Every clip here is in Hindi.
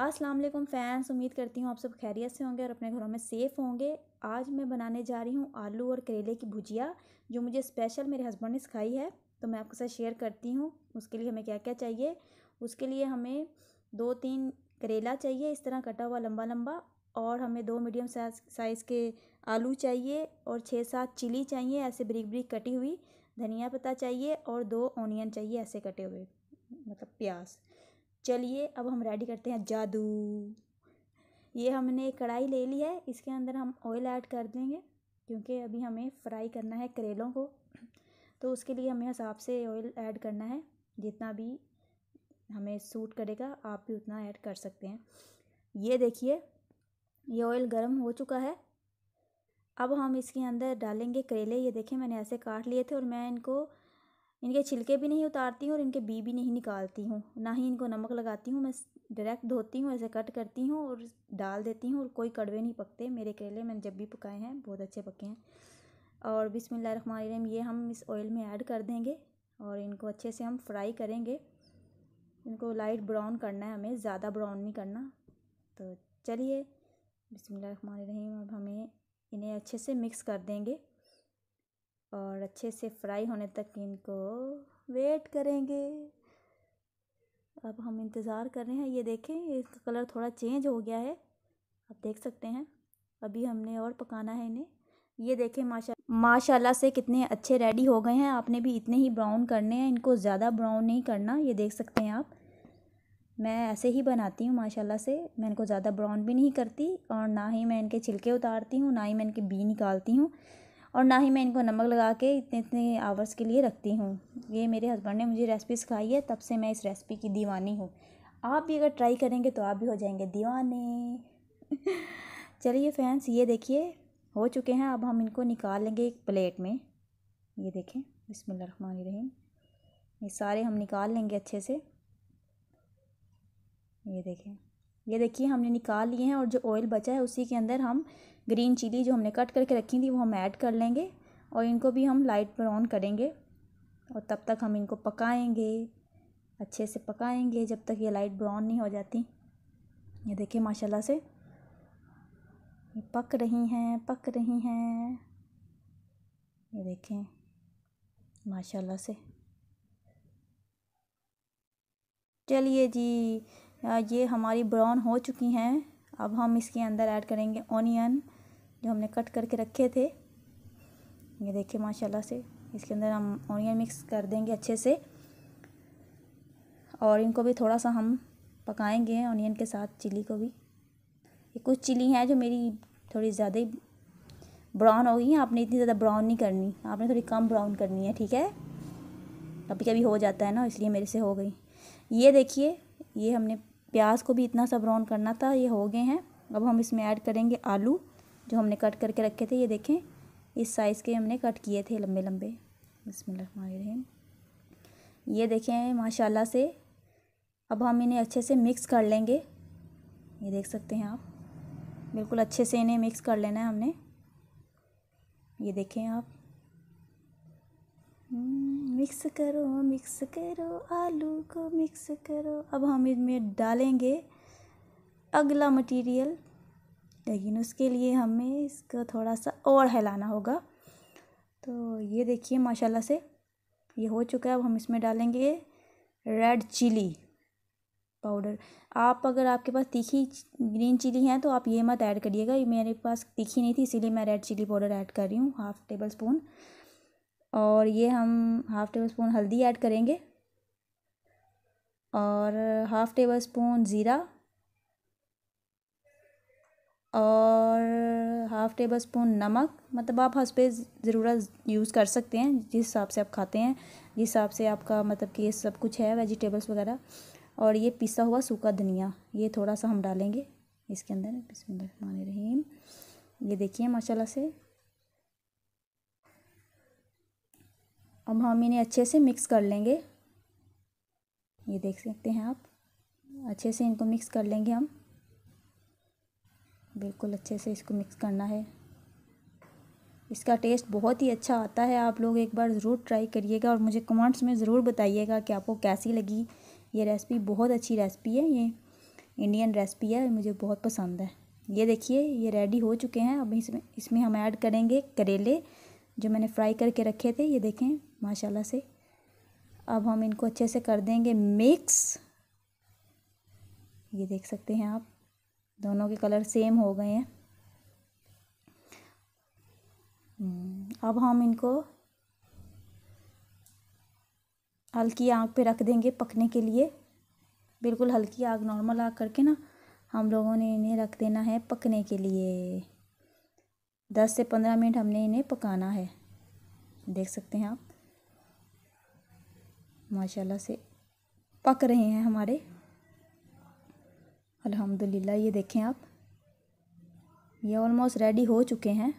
अस्सलाम वालेकुम फैंस उम्मीद करती हूँ आप सब खैरियत से होंगे और अपने घरों में सेफ़ होंगे आज मैं बनाने जा रही हूँ आलू और करेले की भुजिया जो मुझे स्पेशल मेरे हस्बैंड ने सिखाई है तो मैं आपके साथ शेयर करती हूँ उसके लिए हमें क्या क्या चाहिए उसके लिए हमें दो तीन करेला चाहिए इस तरह कटा हुआ लम्बा लम्बा और हमें दो मीडियम साइज़ के आलू चाहिए और छः सात चिली चाहिए ऐसे ब्रिक ब्रिक कटी हुई धनिया पत्ता चाहिए और दो ऑनियन चाहिए ऐसे कटे हुए मतलब प्याज चलिए अब हम रेडी करते हैं जादू ये हमने कढ़ाई ले ली है इसके अंदर हम ऑयल ऐड कर देंगे क्योंकि अभी हमें फ्राई करना है करेलों को तो उसके लिए हमें हिसाब से ऑयल ऐड करना है जितना भी हमें सूट करेगा आप भी उतना ऐड कर सकते हैं ये देखिए ये ऑयल गर्म हो चुका है अब हम इसके अंदर डालेंगे करेले ये देखें मैंने ऐसे काट लिए थे और मैं इनको इनके छिलके भी नहीं उतारती हूँ और इनके बी भी नहीं निकालती हूँ ना ही इनको नमक लगाती हूँ मैं डायरेक्ट धोती हूँ ऐसे कट करती हूँ और डाल देती हूँ और कोई कड़वे नहीं पकते मेरे केले मैंने जब भी पकाए हैं बहुत अच्छे पके हैं और बिसमीम ये हम इस ऑयल में ऐड कर देंगे और इनको अच्छे से हम फ्राई करेंगे इनको लाइट ब्राउन करना है हमें ज़्यादा ब्राउन नहीं करना तो चलिए बिसमीम अब हमें इन्हें अच्छे से मिक्स कर देंगे और अच्छे से फ्राई होने तक इनको वेट करेंगे अब हम इंतज़ार कर रहे हैं ये देखें इसका कलर थोड़ा चेंज हो गया है आप देख सकते हैं अभी हमने और पकाना है इन्हें ये देखें माशा माशाल्लाह से कितने अच्छे रेडी हो गए हैं आपने भी इतने ही ब्राउन करने हैं इनको ज़्यादा ब्राउन नहीं करना ये देख सकते हैं आप मैं ऐसे ही बनाती हूँ माशाल्लाह से मैं इनको ज़्यादा ब्राउन भी नहीं करती और ना ही मैं इनके छिलके उतारती हूँ ना ही मैं इनके बी निकालती हूँ और ना ही मैं इनको नमक लगा के इतने इतने आवर्स के लिए रखती हूँ ये मेरे हस्बैंड ने मुझे रेसिपी सिखाई है तब से मैं इस रेसिपी की दीवानी हूँ आप भी अगर ट्राई करेंगे तो आप भी हो जाएंगे दीवाने चलिए फ्रेंड्स ये देखिए हो चुके हैं अब हम इनको निकाल लेंगे एक प्लेट में ये देखें रहीम ये सारे हम निकाल लेंगे अच्छे से ये देखें ये देखिए हमने निकाल लिए हैं और जो ऑयल बचा है उसी के अंदर हम ग्रीन चिली जो हमने कट करके रखी थी वो हम ऐड कर लेंगे और इनको भी हम लाइट ब्राउन करेंगे और तब तक हम इनको पकाएंगे अच्छे से पकाएंगे जब तक ये लाइट ब्राउन नहीं हो जाती ये देखिए माशाल्लाह से ये पक रही हैं पक रही हैं ये देखें माशाल्लाह से चलिए जी ये हमारी ब्राउन हो चुकी हैं अब हम इसके अंदर ऐड करेंगे ऑनियन जो हमने कट करके रखे थे ये देखिए माशाल्लाह से इसके अंदर हम ऑनियन मिक्स कर देंगे अच्छे से और इनको भी थोड़ा सा हम पकाएंगे ऑनियन के साथ चिली को भी ये कुछ चिली हैं जो मेरी थोड़ी ज़्यादा ही ब्राउन हो गई हैं आपने इतनी ज़्यादा ब्राउन नहीं करनी आपने थोड़ी कम ब्राउन करनी है ठीक है कभी कभी हो जाता है ना इसलिए मेरे से हो गई ये देखिए ये हमने प्याज को भी इतना सा ब्राउन करना था ये हो गए हैं अब हम इसमें ऐड करेंगे आलू जो हमने कट करके रखे थे ये देखें इस साइज़ के हमने कट किए थे लंबे लंबे बसमीम ये देखें माशाल्लाह से अब हम इन्हें अच्छे से मिक्स कर लेंगे ये देख सकते हैं आप बिल्कुल अच्छे से इन्हें मिक्स कर लेना है हमने ये देखें आप मिक्स हम्म, करो मिक्स करो आलू को मिक्स करो अब हम इसमें डालेंगे अगला मटेरियल लेकिन उसके लिए हमें इसको थोड़ा सा और हिलाना होगा तो ये देखिए माशाल्लाह से ये हो चुका है अब हम इसमें डालेंगे रेड चिली पाउडर आप अगर आपके पास तीखी ग्रीन चिली है तो आप ये मत ऐड करिएगा ये मेरे पास तीखी नहीं थी इसीलिए मैं रेड चिली पाउडर ऐड कर रही हूँ हाफ़ टेबल स्पून और ये हम हाफ़ टेबल स्पून हल्दी ऐड करेंगे और हाफ़ टेबल स्पून ज़ीरा और हाफ़ टेबल स्पून नमक मतलब आप हंस पे ज़रूरत यूज़ कर सकते हैं जिस हिसाब से आप खाते हैं जिस हिसाब से आपका मतलब कि ये सब कुछ है वेजिटेबल्स वगैरह और ये पिसा हुआ सूखा धनिया ये थोड़ा सा हम डालेंगे इसके अंदर बिस्मिल्लाह रहीम ये देखिए माशाल्लाह से अब हम इन्हें अच्छे से मिक्स कर लेंगे ये देख सकते हैं आप अच्छे से इनको मिक्स कर लेंगे हम बिल्कुल अच्छे से इसको मिक्स करना है इसका टेस्ट बहुत ही अच्छा आता है आप लोग एक बार ज़रूर ट्राई करिएगा और मुझे कमेंट्स में ज़रूर बताइएगा कि आपको कैसी लगी ये रेसिपी बहुत अच्छी रेसिपी है ये इंडियन रेसिपी है मुझे बहुत पसंद है ये देखिए ये रेडी हो चुके हैं अब इसमें इसमें हम ऐड करेंगे करेले जो मैंने फ्राई करके रखे थे ये देखें माशाल्लाह से अब हम इनको अच्छे से कर देंगे मिक्स ये देख सकते हैं आप दोनों के कलर सेम हो गए हैं हम्म, अब हम इनको हल्की आग पे रख देंगे पकने के लिए बिल्कुल हल्की आग नॉर्मल आग करके ना हम लोगों ने इन्हें रख देना है पकने के लिए दस से पंद्रह मिनट हमने इन्हें पकाना है देख सकते हैं आप माशाल्लाह से पक रहे हैं हमारे अल्हम्दुलिल्लाह ये देखें आप ये ऑलमोस्ट रेडी हो चुके हैं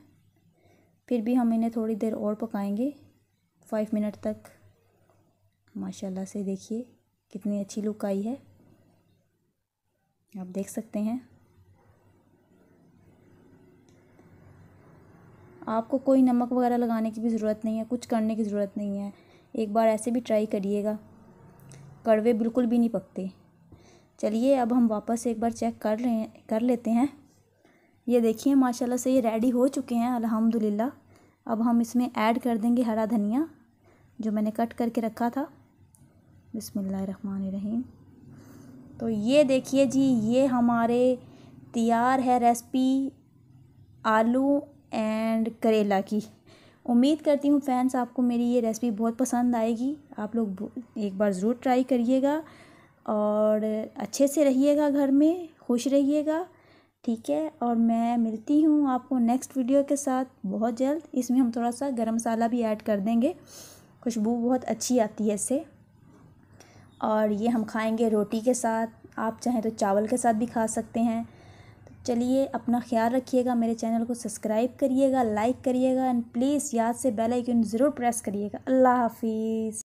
फिर भी हम इन्हें थोड़ी देर और पकाएंगे फाइव मिनट तक माशाल्लाह से देखिए कितनी अच्छी लुक आई है आप देख सकते हैं आपको कोई नमक वगैरह लगाने की भी ज़रूरत नहीं है कुछ करने की ज़रूरत नहीं है एक बार ऐसे भी ट्राई करिएगा कड़वे बिल्कुल भी नहीं पकते चलिए अब हम वापस एक बार चेक कर रहे कर लेते हैं ये देखिए माशाल्लाह से ये रेडी हो चुके हैं अल्हम्दुलिल्लाह अब हम इसमें ऐड कर देंगे हरा धनिया जो मैंने कट करके रखा था बिसमीम तो ये देखिए जी ये हमारे तैयार है रेसिपी आलू एंड करेला की उम्मीद करती हूँ फैंस आपको मेरी ये रेसिपी बहुत पसंद आएगी आप लोग एक बार ज़रूर ट्राई करिएगा और अच्छे से रहिएगा घर में खुश रहिएगा ठीक है और मैं मिलती हूँ आपको नेक्स्ट वीडियो के साथ बहुत जल्द इसमें हम थोड़ा सा गरम मसाला भी ऐड कर देंगे खुशबू बहुत अच्छी आती है इससे और ये हम खाएंगे रोटी के साथ आप चाहें तो चावल के साथ भी खा सकते हैं चलिए अपना ख्याल रखिएगा मेरे चैनल को सब्सक्राइब करिएगा लाइक करिएगा एंड प्लीज़ याद से बेल आइकन ज़रूर प्रेस करिएगा अल्लाह हाफिज़